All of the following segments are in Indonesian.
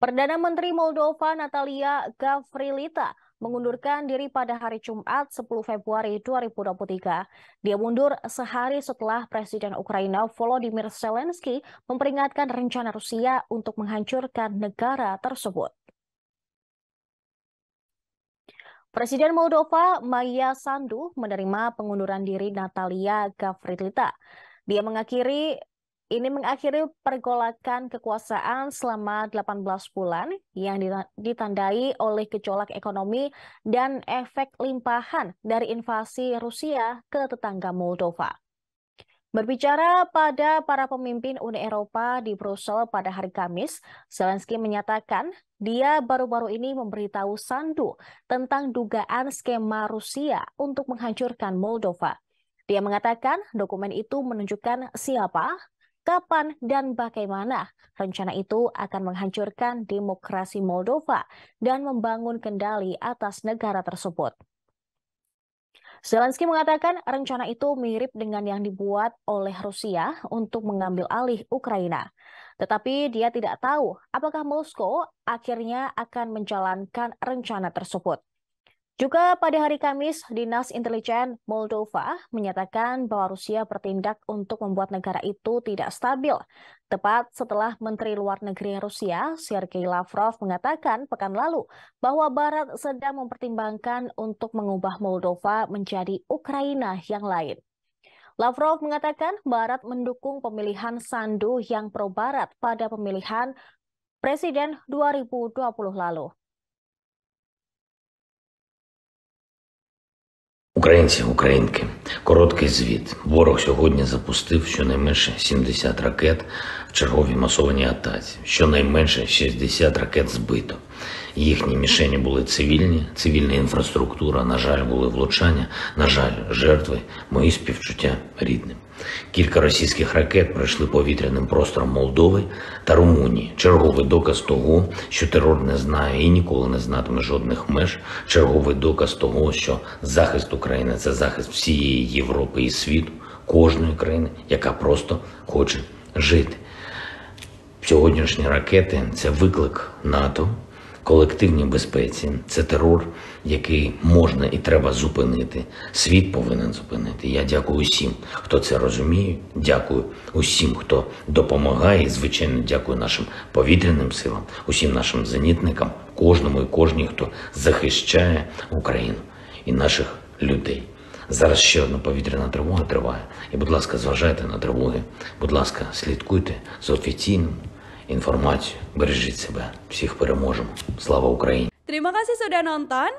Perdana Menteri Moldova Natalia Gavrilita mengundurkan diri pada hari Jumat 10 Februari 2023. Dia mundur sehari setelah Presiden Ukraina Volodymyr Zelensky memperingatkan rencana Rusia untuk menghancurkan negara tersebut. Presiden Moldova Maya Sandu menerima pengunduran diri Natalia Gavrilita. Dia mengakhiri ini mengakhiri pergolakan kekuasaan selama 18 bulan yang ditandai oleh gejolak ekonomi dan efek limpahan dari invasi Rusia ke tetangga Moldova. Berbicara pada para pemimpin Uni Eropa di Brussel pada hari Kamis, Zelensky menyatakan dia baru-baru ini memberitahu Sandu tentang dugaan skema Rusia untuk menghancurkan Moldova. Dia mengatakan dokumen itu menunjukkan siapa, kapan, dan bagaimana. Rencana itu akan menghancurkan demokrasi Moldova dan membangun kendali atas negara tersebut. Zelensky mengatakan rencana itu mirip dengan yang dibuat oleh Rusia untuk mengambil alih Ukraina. Tetapi dia tidak tahu apakah Moskow akhirnya akan menjalankan rencana tersebut. Juga pada hari Kamis, Dinas Intelijen Moldova menyatakan bahwa Rusia bertindak untuk membuat negara itu tidak stabil. Tepat setelah Menteri Luar Negeri Rusia, Sergei Lavrov, mengatakan pekan lalu bahwa Barat sedang mempertimbangkan untuk mengubah Moldova menjadi Ukraina yang lain. Lavrov mengatakan Barat mendukung pemilihan Sandu yang pro-Barat pada pemilihan Presiden 2020 lalu. Українці, українки, короткий звіт. Ворог сьогодні запустив щонайменше 70 ракет Чергові масовані атаці. Щонайменше 60 ракет збито. Їхні мішені були цивільні, цивільна інфраструктура, на жаль, були влучання, на жаль, жертви, мої співчуття рідним. Кілька російських ракет пройшли повітряним простором Молдови та Румунії. Черговий доказ того, що терор не знає і ніколи не знатиме жодних меж. Черговий доказ того, що захист України це захист всієї Європи і світу, кожної країни, яка просто хоче жити. Сьогоднішні ракети це виклик НАТО, колективній безпеці, це терор, який можна і треба зупинити. Світ повинен зупинити. Я дякую усім, хто це розуміє. Дякую усім, хто допомагає. звичайно, дякую нашим повітряним силам, усім нашим зенітникам, кожному і кожній, хто захищає Україну і наших людей. Зараз ще одна повітряна тривога триває. І, будь ласка, зважайте на тривоги. Будь ласка, слідкуйте з офіційним. інформацію. Бережіть себе, всіх переможемо. Слава Україні! Terima kasih sudah nonton.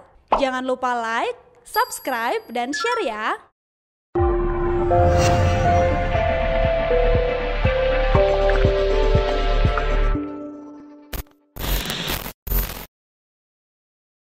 Jangan lupa like, subscribe, dan share ya. Thank you.